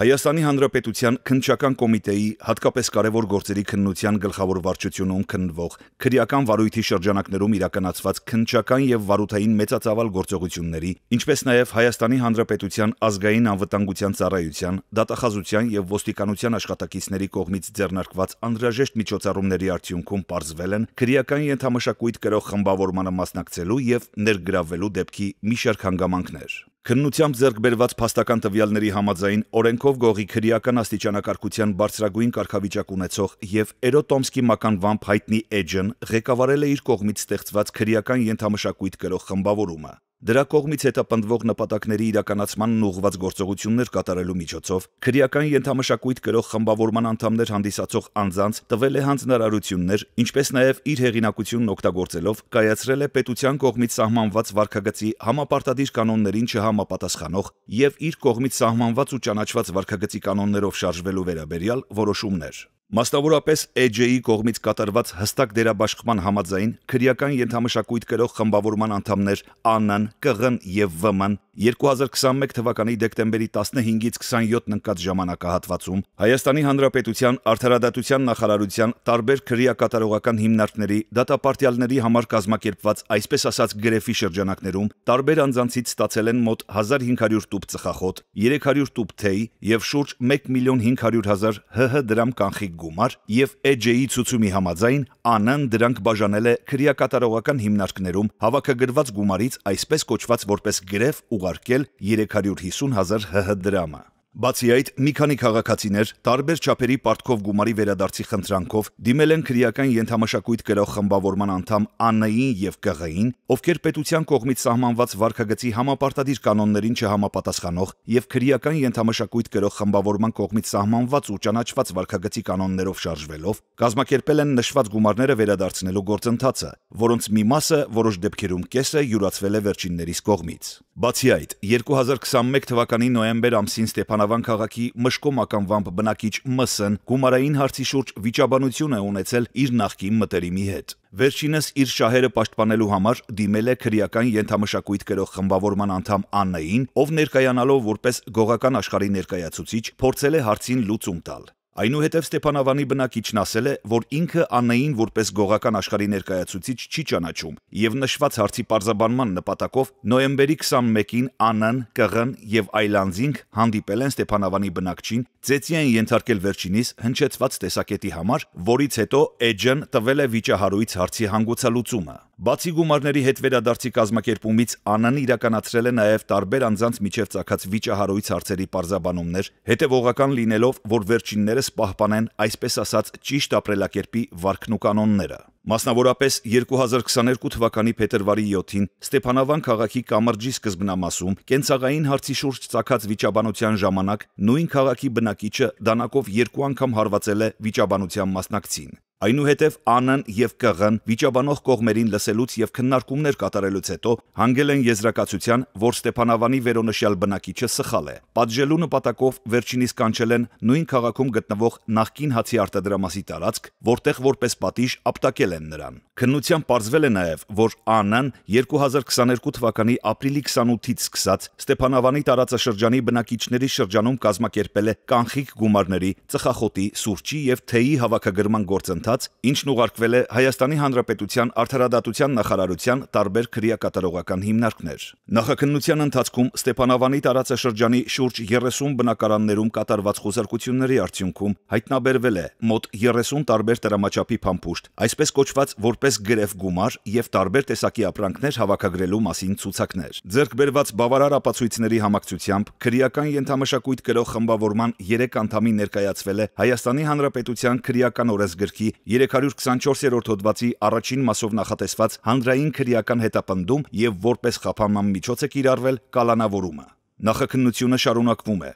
Հայաստանի Հանրապետության քննչական կոմիտեի հատկապես կարևոր գործերի քննության գլխավոր վարչությունում քննվող քրեական վարույթի շրջանակներում իրականացված քննչական եւ վարութային մեծածավալ գործողությունների, ինչպես նաեւ Հայաստանի Հանրապետության ազգային անվտանգության ծառայության, դատախազության եւ ոստիկանության աշխատակիցների կողմից ձեռնարկված անհրաժեշտ միջոցառումների արդյունքում ողջվել են քրեական ենթամշակույթ գրող խմբավորմանը մասնակցելու եւ ներգրավվելու դեպքի մի շարք հանգամանքներ։ Քննությամբ ձեռք բերված փաստական տվյալների համաձայն օրենքով գողի քրեական աստիճանակարգության բարձրագույն կարգավիճակ ունեցող եւ Էրոտոմսկի մականվամբ հայտնի Էջն ղեկավարել է իր կողմից ստեղծված քրեական ենթամշակույթ գրող խմբավորումը։ Դրա կողմից հետապնդվող նպատակների իրականացմանն ուղղված գործողություններ կատարելու միջոցով քրեական ենթամշակույթ գրող խմբավորման անդամներ հանդիսացող անձանց տվել է հանձնարարություններ, ինչպես նաև իր հեղինակությունն օգտագործելով կայացրել է պետության կողմից սահմանված վարկագծի համապարտադիր կանոններին չհամապատասխանող եւ իր կողմից սահմանված ու ճանաչված վարկագծի կանոններով շարժվելու վերաբերյալ որոշումներ։ Մասնավորապես AJ-ի կողմից կատարված հստակ դերաբաշխման համաձայն քրեական ենթամշակույթ կրող խմբավորման անդամներ ԱՆ-ն, ԿՂ-ն եւ ՎՄ-ն 2021 թվականի դեկտեմբերի 15-ից 27-ն ընկած ժամանակահատվածում Հայաստանի Հանրապետության Արդարադատության նախարարության տարբեր քրեակատարողական հիմնարկների դատապարտյալների համար կազմակերպված այսպես ասած գրեֆի շրջանակներում տարբեր անձանցից ստացել են մոտ 1500 տուփ ծխախոտ, 300 տուփ թեյ եւ շուրջ 1 միլիոն 500 հազար ՀՀ դրամ կանխիկ գումար եւ EJ-ի ցուցումի համաձայն ԱՆ-ն դրանք բաժանել է քրեակատարողական հիմնարկներում հավաքագրված գումարից այսպես կոչված որպես գրև ուղարկել 350 000 ՀՀ դրամը։ Բացի այդ, մի քանի քաղաքացիներ տարբեր չափերի պարտքով գումարի վերադարձի խնդրանքով դիմել են քրեական ենթամշակույթ գրող խմբավորման անդամ ԱՆ-ին եւ ԳՂ-ին, ովքեր պետության կողմից սահմանված վարկագծի համապարտադիր կանոններին չհամապատասխանող եւ քրեական ենթամշակույթ գրող խմբավորման կողմից սահմանված ու ճանաչված վարկագծի կանոններով շարժվելով, կազմակերպել են նշված գումարները վերադարձնելու գործընթացը, որոնց մի մասը որոշ դեպքերում կեսը յուրացվել է վերջիններից կողմից։ Բացի այդ, 2021 թվականի նոյեմբեր ամսին Ստեփան Կանավան քաղաքի Մշկոմական վամբ բնակիչ ՄՍ-ն գումարային հարցի շուրջ վիճաբանություն է ունեցել իր նախկին մտերիմի հետ։ Վերջինս իր շահերը պաշտպանելու համար դիմել է քրեական ենթամշակույթ գրող խմբավորման անդամ Աննային, ով ներկայանալով որպես գողական աշխարհի ներկայացուցիչ, փորձել է հարցին լուծում տալ։ Այնուհետև Ստեփանավանի բնակիչն ասել է, որ ինքը Աննային որպես գողական աշխարհի ներկայացուցիչ չի ճանաչում եւ նշված հարցի պարզաբանման նպատակով նոյեմբերի 21-ին Աննան, ԿՂ-ն եւ այլանձինք հանդիպել են Ստեփանավանի բնակչին Ծեցի են ենթարկել վերջինիս հնչեցված տեսակետի համար, որից հետո Edge-ն տվել է վիճահարույց հարցի հանգուցալուծումը։ Բացի գումարների հետ վերադարձի կազմակերպումից ԱՆ-ն իրականացրել է նաև տարբեր անձանց միջև ցակած վիճահարույց հարցերի պարզաբանումներ, հետևողական լինելով, որ վերջիններս պահպանեն այսպես ասած ճիշտ ապրելակերպի վարքն ու կանոնները։ Մասնավորապես 2022 թվականի փետրվարի 7-ին Ստեփանավան քաղաքի Կամրջի սկզբնամասում կենցաղային հարցի շուրջ ցակած վիճաբանության ժամանակ նույն քաղաքի բնակիչը դանակով երկու անգամ հարվածել է վիճաբանության մասնակցին։ Այնուհետև ԱՆ-ն եւ ԿՂ-ն վիճաբանող կողմերին լսելուց եւ քննարկումներ կատարելուց հետո հանգել են եզրակացության, որ Ստեփանավանի վերոնշյալ բնակիչը սխալ է։ Պատժելու նպատակով վերջինիս կանչել են նույն քաղաքում գտնվող նախկին հացի արտադրամասի տարածք, որտեղ որպես պատիժ ապտակել են նրան։ Քննության պարզվել է նաեւ, որ ԱՆ-ն 2022 թվականի ապրիլի 28-ից սկսած Ստեփանավանի տարածաշրջանի բնակիչների շրջանում կազմակերպել է կանխիկ գումարների, ծխախոտի, սուրճի եւ թեյի հավաքագրման գործընթաց հաղորդած, ինչն ուղարկվել է Հայաստանի Հանրապետության Արդարադատության նախարարության տարբեր քրեակատարողական հիմնարկներ։ Նախաքննության ընթացքում Ստեփանավանի տարածաշրջանի շուրջ 30 բնակարաններում կատարված խոզարկությունների արդյունքում հայտնաբերվել է մոտ 30 տարբեր դրամաչափի փամփուշտ, այսպես կոչված որպես գրեվ գումար եւ տարբեր տեսակի ապրանքներ հավաքագրելու մասին ցուցակներ։ Ձեռքբերված բավարար ապացույցների համակցությամբ քրեական ենթամշակույթ գրող խմբավորման 3 անդամի ներկայացվել է Հայաստանի Հանրապետության քրեական օրենսգրքի 324-րդ հոդվածի առաջին մասով նախատեսված հանրային քրեական հետապնդում եւ որպես խափանման միջոց է կիրառվել կալանավորումը։ Նախաքննությունը շարունակվում է։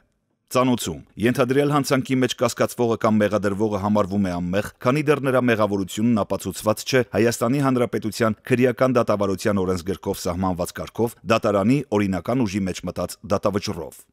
Ծանոցում ենթադրյալ հանցանքի մեջ կասկածվողը կամ մեղադրվողը համարվում է անմեղ, քանի դեռ նրա մեղավորությունն ապացուցված չէ Հայաստանի Հանրապետության քրեական դատավարության օրենսգրքով սահմանված կարգով դատարանի օրինական ուժի մեջ մտած դատավճռով։